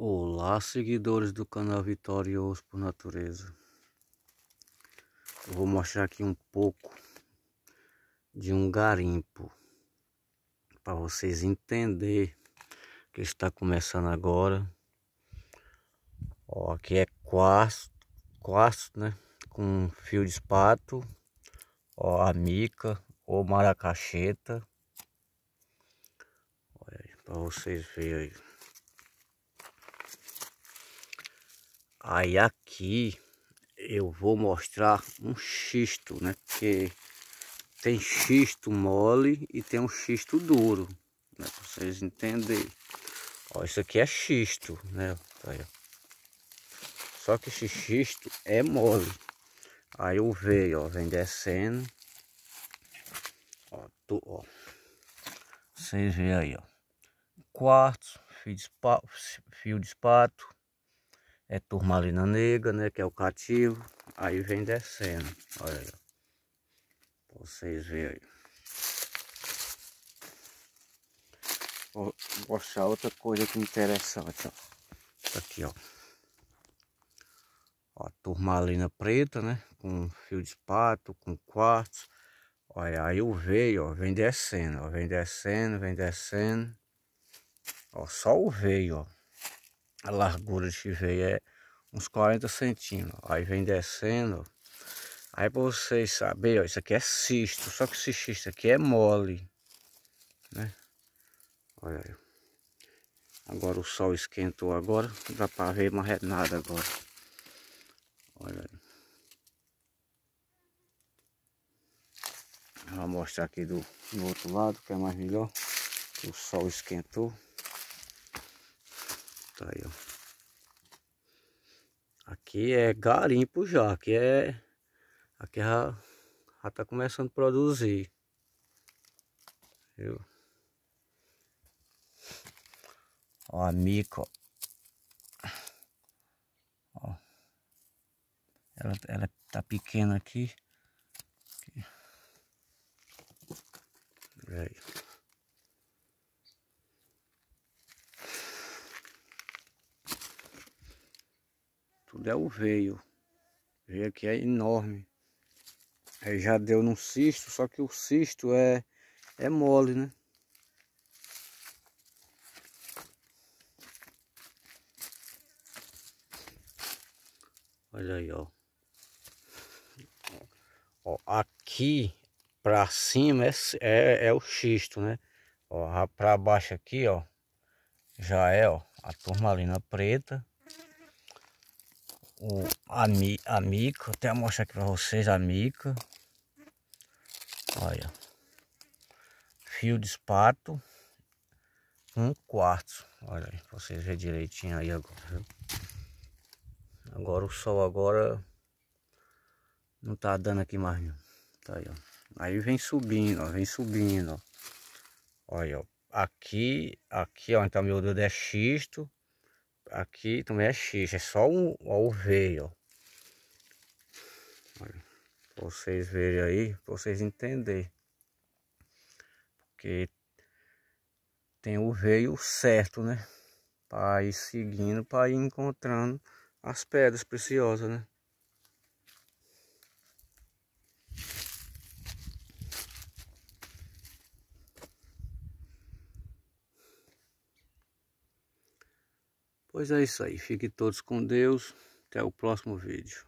Olá, seguidores do canal Vitorioso por Natureza. Eu vou mostrar aqui um pouco de um garimpo para vocês entender que está começando agora. Ó, aqui é quarto, quarto, né? Com fio de espato, ó, a mica ou maracacheta. Olha para vocês verem aí. Aí aqui eu vou mostrar um xisto, né? Porque tem xisto mole e tem um xisto duro, né? Pra vocês entenderem. Ó, isso aqui é xisto, né? Tá aí, Só que esse xisto é mole. Aí eu veio, ó, vem descendo. Ó, tu, ó. Vocês veem aí, ó. quarto fio de, fio de espato é turmalina negra, né, que é o cativo, aí vem descendo, olha pra vocês verem Vou mostrar outra coisa que interessante, ó. Aqui, ó. Ó, turmalina preta, né? Com fio de pato, com quartzo. Olha, aí o veio, ó, vem descendo, ó, vem descendo, vem descendo. Ó, só o veio, ó a largura de chivei é uns 40 centímetros. Aí vem descendo. Aí pra vocês saberem, ó, isso aqui é cisto. Só que esse cisto aqui é mole. Né? Olha aí. Agora o sol esquentou agora. Não dá pra ver mais nada agora. Olha aí. vou mostrar aqui do, do outro lado que é mais melhor. o sol esquentou. Tá aí, ó. Aqui é garimpo já, aqui é... Aqui é já, já tá começando a produzir. Viu? Ó a mica, ó. Ela, ela tá pequena aqui. aqui. Right. Tudo é o veio. O veio aqui é enorme. Aí já deu num cisto, só que o cisto é, é mole, né? Olha aí, ó. ó aqui pra cima é, é, é, o xisto, né? Ó, pra baixo aqui, ó. Já é, ó. A turmalina preta o, a, a mica, até mostrar aqui para vocês a mica. Olha, fio de espato, um quarto. Olha aí, pra vocês verem direitinho aí agora. Viu? Agora o sol agora não tá dando aqui mais não. Tá aí, ó. Aí vem subindo, ó, vem subindo, ó. Olha, ó. Aqui, aqui, ó, então meu Deus, é xisto aqui também é xixi, é só um alveio, ó. Olha, pra vocês verem aí, pra vocês entenderem. Porque tem o veio certo, né? Para ir seguindo, para ir encontrando as pedras preciosas, né? Pois é isso aí. Fiquem todos com Deus. Até o próximo vídeo.